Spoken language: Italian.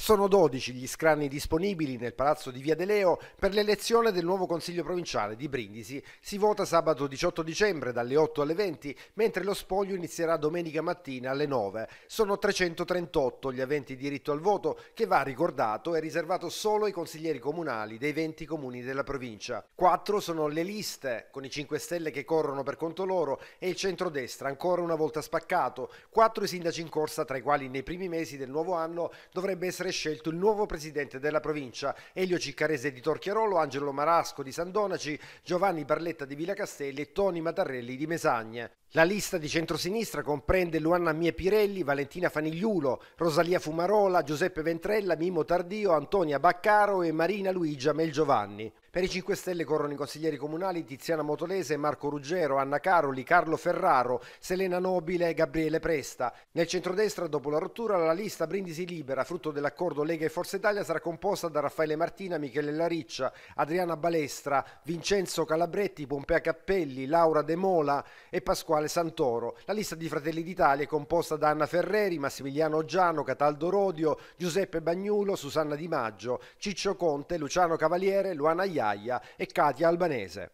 Sono 12 gli scranni disponibili nel palazzo di Via De Leo per l'elezione del nuovo consiglio provinciale di Brindisi. Si vota sabato 18 dicembre dalle 8 alle 20, mentre lo spoglio inizierà domenica mattina alle 9. Sono 338 gli aventi diritto al voto che va ricordato è riservato solo ai consiglieri comunali dei 20 comuni della provincia. Quattro sono le liste con i 5 Stelle che corrono per conto loro e il centrodestra ancora una volta spaccato. Quattro i sindaci in corsa tra i quali nei primi mesi del nuovo anno dovrebbe essere viene scelto il nuovo presidente della provincia, Elio Ciccarese di Torchiarolo, Angelo Marasco di Sandonaci, Giovanni Barletta di Villa Castelli e Toni Matarelli di Mesagne. La lista di centrosinistra comprende Luanna Mie Pirelli, Valentina Fanigliulo, Rosalia Fumarola, Giuseppe Ventrella, Mimo Tardio, Antonia Baccaro e Marina Luigia Melgiovanni. Per i 5 Stelle corrono i consiglieri comunali Tiziana Motolese, Marco Ruggero, Anna Caroli, Carlo Ferraro, Selena Nobile e Gabriele Presta. Nel centrodestra, dopo la rottura, la lista Brindisi Libera, frutto dell'accordo Lega e Forza Italia, sarà composta da Raffaele Martina, Michele Lariccia, Adriana Balestra, Vincenzo Calabretti, Pompea Cappelli, Laura De Mola e Pasquale Pasquale Santoro. La lista di Fratelli d'Italia è composta da Anna Ferreri, Massimiliano Oggiano, Cataldo Rodio, Giuseppe Bagnulo, Susanna Di Maggio, Ciccio Conte, Luciano Cavaliere, Luana Iaia e Katia Albanese.